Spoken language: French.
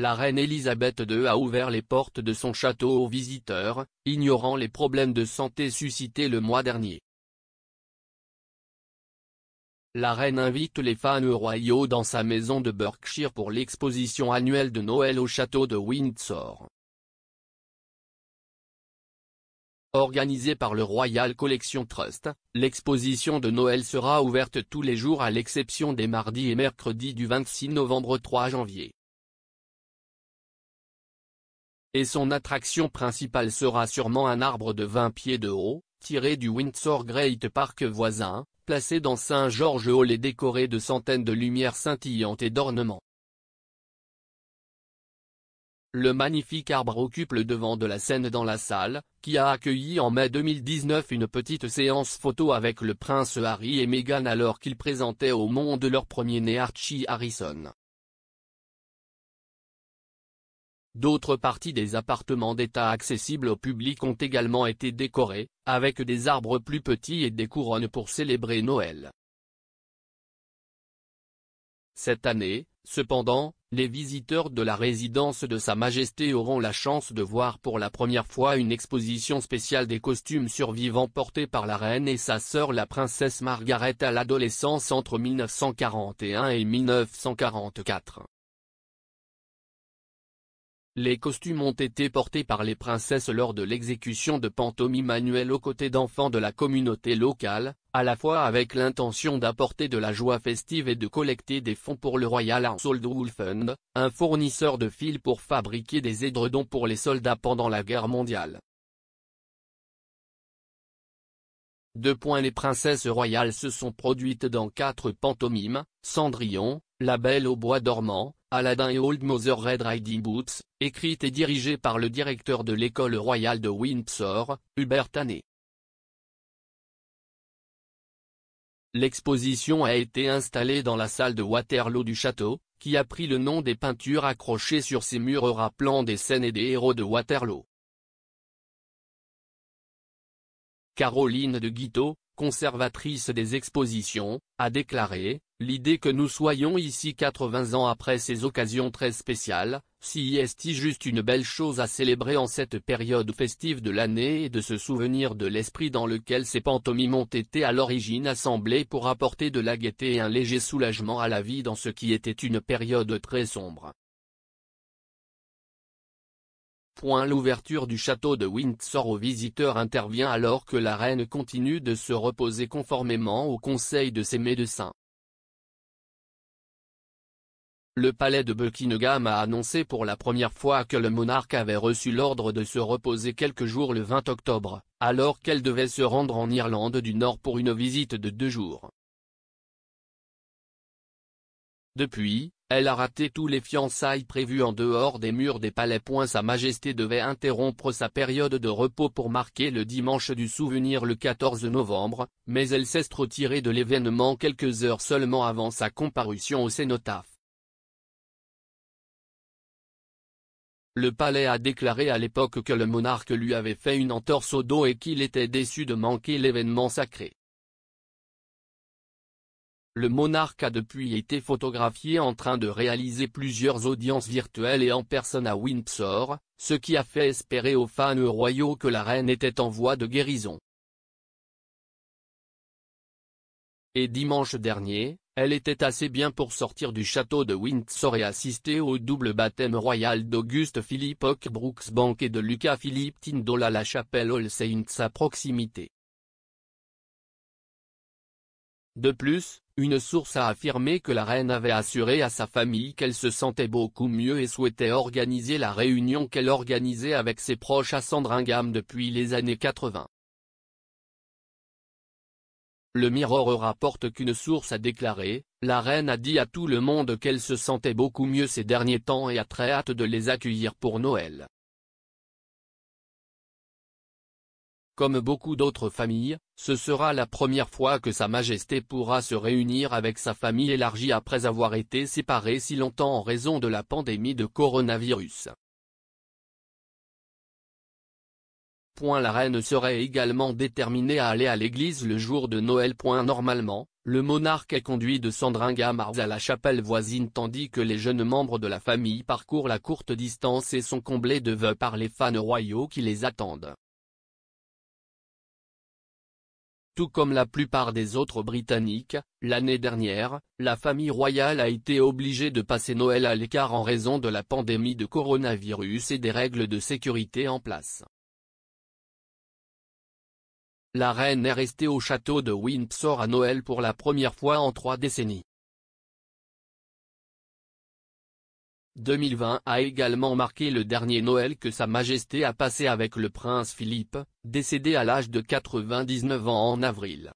la reine Élisabeth II a ouvert les portes de son château aux visiteurs, ignorant les problèmes de santé suscités le mois dernier. La reine invite les fans royaux dans sa maison de Berkshire pour l'exposition annuelle de Noël au château de Windsor. Organisée par le Royal Collection Trust, l'exposition de Noël sera ouverte tous les jours à l'exception des mardis et mercredis du 26 novembre 3 janvier. Et son attraction principale sera sûrement un arbre de 20 pieds de haut, tiré du Windsor Great Park voisin, placé dans Saint-George Hall et décoré de centaines de lumières scintillantes et d'ornements. Le magnifique arbre occupe le devant de la scène dans la salle, qui a accueilli en mai 2019 une petite séance photo avec le prince Harry et Meghan alors qu'ils présentaient au monde leur premier-né Archie Harrison. D'autres parties des appartements d'État accessibles au public ont également été décorées, avec des arbres plus petits et des couronnes pour célébrer Noël. Cette année, cependant, les visiteurs de la résidence de Sa Majesté auront la chance de voir pour la première fois une exposition spéciale des costumes survivants portés par la reine et sa sœur la princesse Margaret à l'adolescence entre 1941 et 1944. Les costumes ont été portés par les princesses lors de l'exécution de pantomimes manuelles aux côtés d'enfants de la communauté locale, à la fois avec l'intention d'apporter de la joie festive et de collecter des fonds pour le Royal Household un fournisseur de fils pour fabriquer des édredons pour les soldats pendant la guerre mondiale. Deux points Les princesses royales se sont produites dans quatre pantomimes, Cendrillon, La Belle au bois dormant, Aladdin et Old Mother Red Riding Boots, écrite et dirigée par le directeur de l'école royale de Windsor, Hubert Tanné. L'exposition a été installée dans la salle de Waterloo du château, qui a pris le nom des peintures accrochées sur ses murs rappelant des scènes et des héros de Waterloo. Caroline de Guiteau, conservatrice des expositions, a déclaré, L'idée que nous soyons ici 80 ans après ces occasions très spéciales, si est juste une belle chose à célébrer en cette période festive de l'année et de se souvenir de l'esprit dans lequel ces pantomimes ont été à l'origine assemblées pour apporter de la gaieté et un léger soulagement à la vie dans ce qui était une période très sombre. L'ouverture du château de Windsor aux visiteurs intervient alors que la reine continue de se reposer conformément au conseil de ses médecins. Le palais de Buckingham a annoncé pour la première fois que le monarque avait reçu l'ordre de se reposer quelques jours le 20 octobre, alors qu'elle devait se rendre en Irlande du Nord pour une visite de deux jours. Depuis, elle a raté tous les fiançailles prévues en dehors des murs des palais. Sa Majesté devait interrompre sa période de repos pour marquer le dimanche du souvenir le 14 novembre, mais elle s'est retirée de l'événement quelques heures seulement avant sa comparution au Cénotaphe. Le palais a déclaré à l'époque que le monarque lui avait fait une entorse au dos et qu'il était déçu de manquer l'événement sacré. Le monarque a depuis été photographié en train de réaliser plusieurs audiences virtuelles et en personne à Windsor, ce qui a fait espérer aux fans royaux que la reine était en voie de guérison. Et dimanche dernier, elle était assez bien pour sortir du château de Windsor et assister au double baptême royal d'Auguste Philippe Ockbrooks-Bank et de Lucas Philippe Tindall à la chapelle All Saints à proximité. De plus, une source a affirmé que la reine avait assuré à sa famille qu'elle se sentait beaucoup mieux et souhaitait organiser la réunion qu'elle organisait avec ses proches à Sandringham depuis les années 80. Le Mirror rapporte qu'une source a déclaré, la reine a dit à tout le monde qu'elle se sentait beaucoup mieux ces derniers temps et a très hâte de les accueillir pour Noël. Comme beaucoup d'autres familles, ce sera la première fois que Sa Majesté pourra se réunir avec sa famille élargie après avoir été séparée si longtemps en raison de la pandémie de coronavirus. La reine serait également déterminée à aller à l'église le jour de Noël. Normalement, le monarque est conduit de Sandringham à la chapelle voisine tandis que les jeunes membres de la famille parcourent la courte distance et sont comblés de vœux par les fans royaux qui les attendent. Tout comme la plupart des autres Britanniques, l'année dernière, la famille royale a été obligée de passer Noël à l'écart en raison de la pandémie de coronavirus et des règles de sécurité en place. La reine est restée au château de Windsor à Noël pour la première fois en trois décennies. 2020 a également marqué le dernier Noël que Sa Majesté a passé avec le prince Philippe, décédé à l'âge de 99 ans en avril.